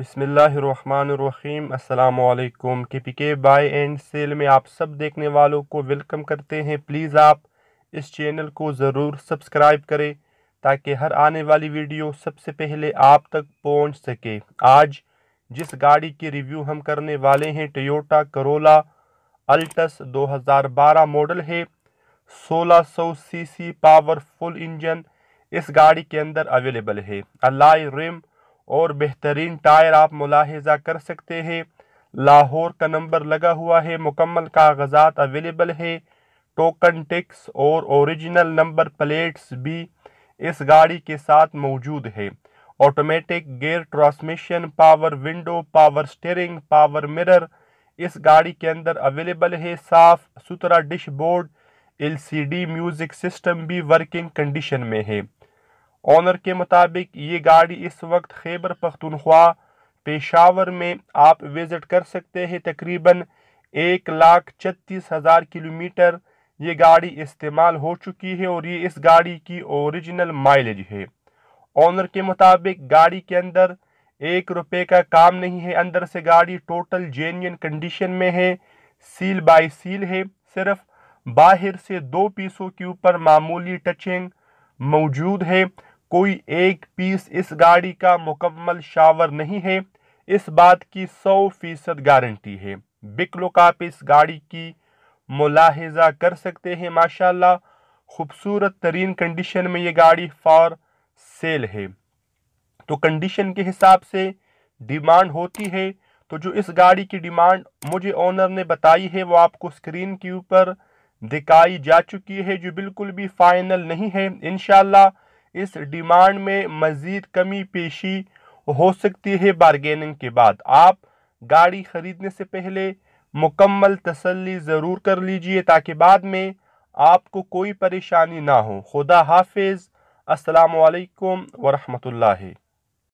बिसमीम अल्लाम के पी के बाई एंड सेल में आप सब देखने वालों को वेलकम करते हैं प्लीज़ आप इस चैनल को ज़रूर सब्सक्राइब करें ताकि हर आने वाली वीडियो सबसे पहले आप तक पहुंच सके आज जिस गाड़ी की रिव्यू हम करने वाले हैं टोयोटा करोला अल्टस 2012 मॉडल है 1600 सीसी पावरफुल इंजन इस गाड़ी के अंदर अवेलेबल है अलाई रिम और बेहतरीन टायर आप मुलाहजा कर सकते हैं लाहौर का नंबर लगा हुआ है मुकम्मल कागजात अवेलेबल है टोकन टिक्स और ओरिजिनल नंबर प्लेट्स भी इस गाड़ी के साथ मौजूद है automatic gear transmission power window power steering power mirror इस गाड़ी के अंदर अवेलेबल है साफ सुथरा डिशबोर्ड एलसीडी म्यूज़िक सिस्टम भी वर्किंग कंडीशन में है ऑनर के मुताबिक ये गाड़ी इस वक्त खैबर पख्तनख्वा पेशावर में आप विज़िट कर सकते हैं तकरीबन एक लाख छत्तीस हज़ार किलोमीटर ये गाड़ी इस्तेमाल हो चुकी है और ये इस गाड़ी की ओरिजिनल माइलेज है ऑनर के मुताबिक गाड़ी के अंदर एक रुपए का काम नहीं है अंदर से गाड़ी टोटल जेन्यन कंडीशन में है सील बाय सील है सिर्फ बाहर से दो पीसों के ऊपर मामूली टचिंग मौजूद है कोई एक पीस इस गाड़ी का मुकम्मल शावर नहीं है इस बात की सौ फीसद गारंटी है बिकलोक आप इस गाड़ी की मुलाहजा कर सकते हैं माशाल्लाह खूबसूरत तरीन कंडीशन में ये गाड़ी फॉर सेल है तो कंडीशन के हिसाब से डिमांड होती है तो जो इस गाड़ी की डिमांड मुझे ओनर ने बताई है वो आपको स्क्रीन के ऊपर दिखाई जा चुकी है जो बिल्कुल भी फाइनल नहीं है इनशाला इस डिमांड में मज़ीद कमी पेशी हो सकती है बारगेनिंग के बाद आप गाड़ी ख़रीदने से पहले मुकम्मल तसल्ली ज़रूर कर लीजिए ताकि बाद में आपको कोई परेशानी ना हो खुदा हाफिज़ असलकम वरहमल